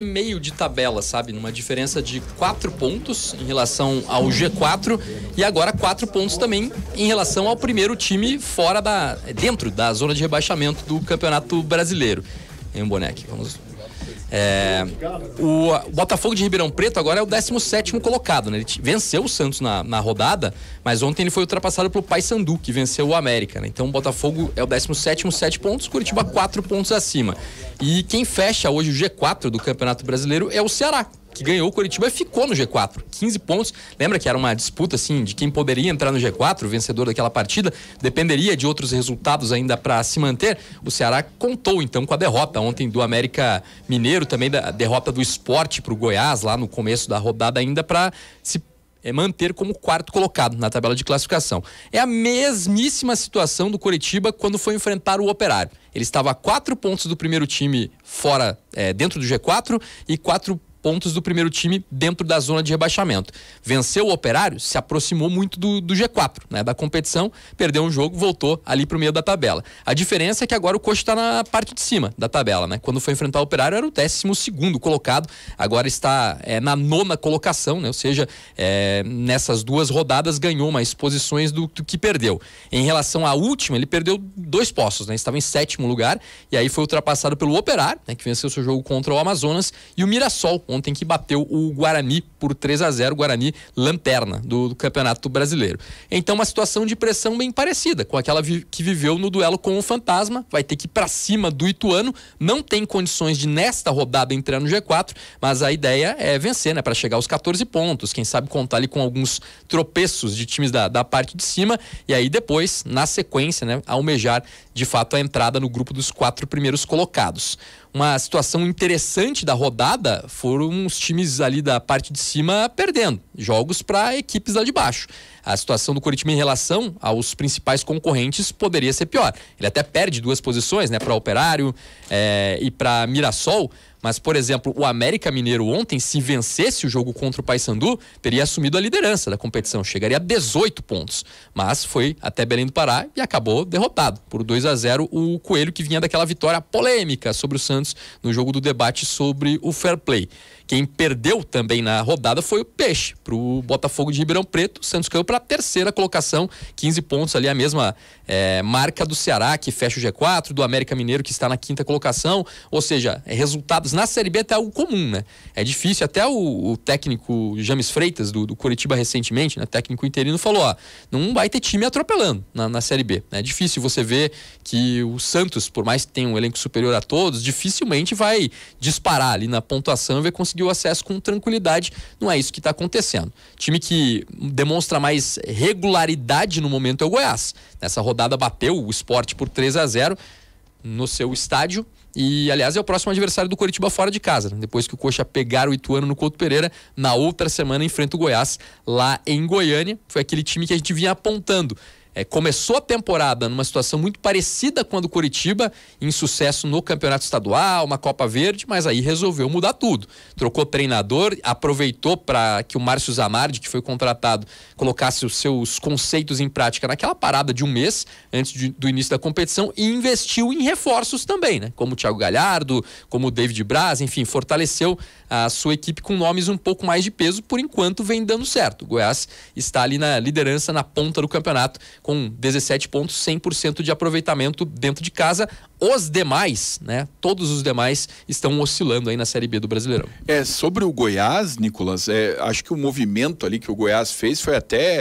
meio de tabela, sabe? Numa diferença de quatro pontos em relação ao G4 e agora quatro pontos também em relação ao primeiro time fora da dentro da zona de rebaixamento do Campeonato Brasileiro. Em um boneco, vamos é, o Botafogo de Ribeirão Preto agora é o 17 colocado, né? Ele venceu o Santos na, na rodada, mas ontem ele foi ultrapassado pelo Paysandu, que venceu o América, né? Então o Botafogo é o 17, 7 pontos, Curitiba 4 pontos acima. E quem fecha hoje o G4 do Campeonato Brasileiro é o Ceará, que ganhou o Curitiba e ficou no G4. 15 pontos. Lembra que era uma disputa, assim, de quem poderia entrar no G4, o vencedor daquela partida, dependeria de outros resultados ainda para se manter. O Ceará contou, então, com a derrota ontem do América Mineiro, também da derrota do esporte para o Goiás, lá no começo da rodada, ainda para se é manter como quarto colocado na tabela de classificação. É a mesmíssima situação do Coritiba quando foi enfrentar o Operário. Ele estava a quatro pontos do primeiro time fora, é, dentro do G4 e quatro pontos do primeiro time dentro da zona de rebaixamento. Venceu o Operário, se aproximou muito do, do G4, né, da competição, perdeu um jogo, voltou ali para o meio da tabela. A diferença é que agora o Coxa está na parte de cima da tabela, né? Quando foi enfrentar o Operário era o 12 segundo colocado, agora está é, na nona colocação, né? Ou seja, é, nessas duas rodadas ganhou mais posições do, do, que perdeu. Em relação à última, ele perdeu dois postos, né? Estava em sétimo lugar e aí foi ultrapassado pelo Operário, né? Que venceu seu jogo contra o Amazonas e o Mirassol ontem que bateu o Guarani por 3 a 0 Guarani lanterna do, do Campeonato Brasileiro. Então, uma situação de pressão bem parecida com aquela vi, que viveu no duelo com o Fantasma. Vai ter que ir para cima do Ituano. Não tem condições de, nesta rodada, entrar no G4, mas a ideia é vencer, né? Para chegar aos 14 pontos. Quem sabe contar ali com alguns tropeços de times da, da parte de cima. E aí, depois, na sequência, né? Almejar de fato a entrada no grupo dos quatro primeiros colocados uma situação interessante da rodada foram os times ali da parte de cima perdendo jogos para equipes lá de baixo. A situação do Coritiba em relação aos principais concorrentes poderia ser pior. Ele até perde duas posições, né, para Operário é, e para Mirassol, mas, por exemplo, o América Mineiro ontem, se vencesse o jogo contra o Paysandu, teria assumido a liderança da competição, chegaria a 18 pontos. Mas foi até Belém do Pará e acabou derrotado por 2 a 0 o Coelho, que vinha daquela vitória polêmica sobre o Santos no jogo do debate sobre o fair play. Quem perdeu também na rodada foi o Peixe, para o Botafogo de Ribeirão Preto. O Santos caiu para a terceira colocação, 15 pontos ali, a mesma é, marca do Ceará, que fecha o G4, do América Mineiro, que está na quinta colocação. Ou seja, é resultados na Série B é até algo comum, né? É difícil. Até o, o técnico James Freitas, do, do Curitiba recentemente, né, técnico interino, falou: ó, não vai ter time atropelando na, na Série B. Né? É difícil você ver que o Santos, por mais que tenha um elenco superior a todos, dificilmente vai disparar ali na pontuação e vai conseguir o acesso com tranquilidade. Não é isso que está acontecendo. Time que demonstra mais regularidade no momento é o Goiás. Nessa rodada bateu o esporte por 3 a 0 no seu estádio. E, aliás, é o próximo adversário do Coritiba fora de casa. Né? Depois que o Coxa pegar o Ituano no Couto Pereira, na outra semana enfrenta o Goiás lá em Goiânia. Foi aquele time que a gente vinha apontando. É, começou a temporada numa situação muito parecida com a do Curitiba, em sucesso no campeonato estadual, uma Copa Verde, mas aí resolveu mudar tudo. Trocou treinador, aproveitou para que o Márcio Zamardi, que foi contratado, colocasse os seus conceitos em prática naquela parada de um mês antes de, do início da competição e investiu em reforços também, né? Como o Thiago Galhardo, como o David Braz, enfim, fortaleceu a sua equipe com nomes um pouco mais de peso, por enquanto vem dando certo. O Goiás está ali na liderança, na ponta do campeonato com 17 pontos, 100% de aproveitamento dentro de casa. Os demais, né? Todos os demais estão oscilando aí na Série B do Brasileirão. É, sobre o Goiás, Nicolas, é, acho que o movimento ali que o Goiás fez foi até